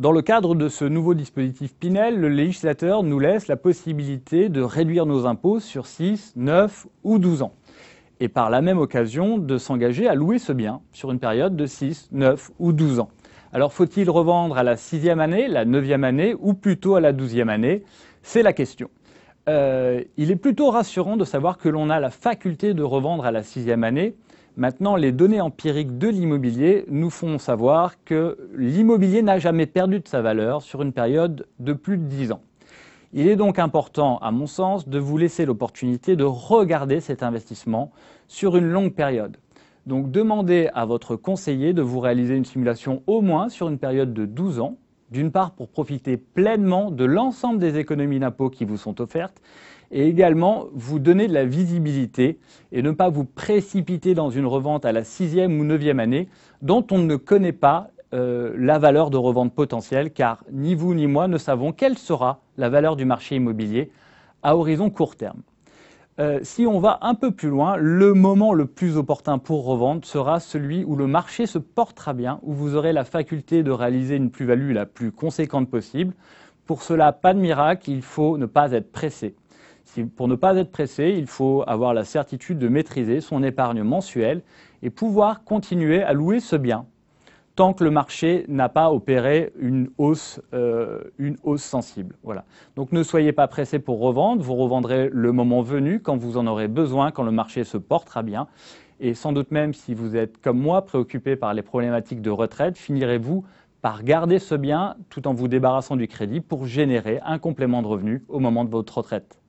Dans le cadre de ce nouveau dispositif Pinel, le législateur nous laisse la possibilité de réduire nos impôts sur 6, 9 ou 12 ans et par la même occasion de s'engager à louer ce bien sur une période de 6, 9 ou 12 ans. Alors faut-il revendre à la sixième année, la neuvième année ou plutôt à la douzième année C'est la question. Euh, il est plutôt rassurant de savoir que l'on a la faculté de revendre à la sixième année Maintenant, les données empiriques de l'immobilier nous font savoir que l'immobilier n'a jamais perdu de sa valeur sur une période de plus de 10 ans. Il est donc important, à mon sens, de vous laisser l'opportunité de regarder cet investissement sur une longue période. Donc demandez à votre conseiller de vous réaliser une simulation au moins sur une période de 12 ans d'une part, pour profiter pleinement de l'ensemble des économies d'impôts qui vous sont offertes, et également vous donner de la visibilité et ne pas vous précipiter dans une revente à la sixième ou neuvième année dont on ne connaît pas euh, la valeur de revente potentielle, car ni vous ni moi ne savons quelle sera la valeur du marché immobilier à horizon court terme. Euh, si on va un peu plus loin, le moment le plus opportun pour revendre sera celui où le marché se portera bien, où vous aurez la faculté de réaliser une plus-value la plus conséquente possible. Pour cela, pas de miracle, il faut ne pas être pressé. pour ne pas être pressé, il faut avoir la certitude de maîtriser son épargne mensuelle et pouvoir continuer à louer ce bien tant que le marché n'a pas opéré une hausse, euh, sensible. Donc ne soyez pas pressé pour revendre, vous revendrez le moment venu, quand vous en aurez besoin, quand le marché se portera bien. Et sans doute même, si vous êtes comme moi préoccupé par les problématiques de retraite, finirez-vous par garder ce bien tout en vous débarrassant du crédit pour générer un complément de revenu au moment de votre retraite.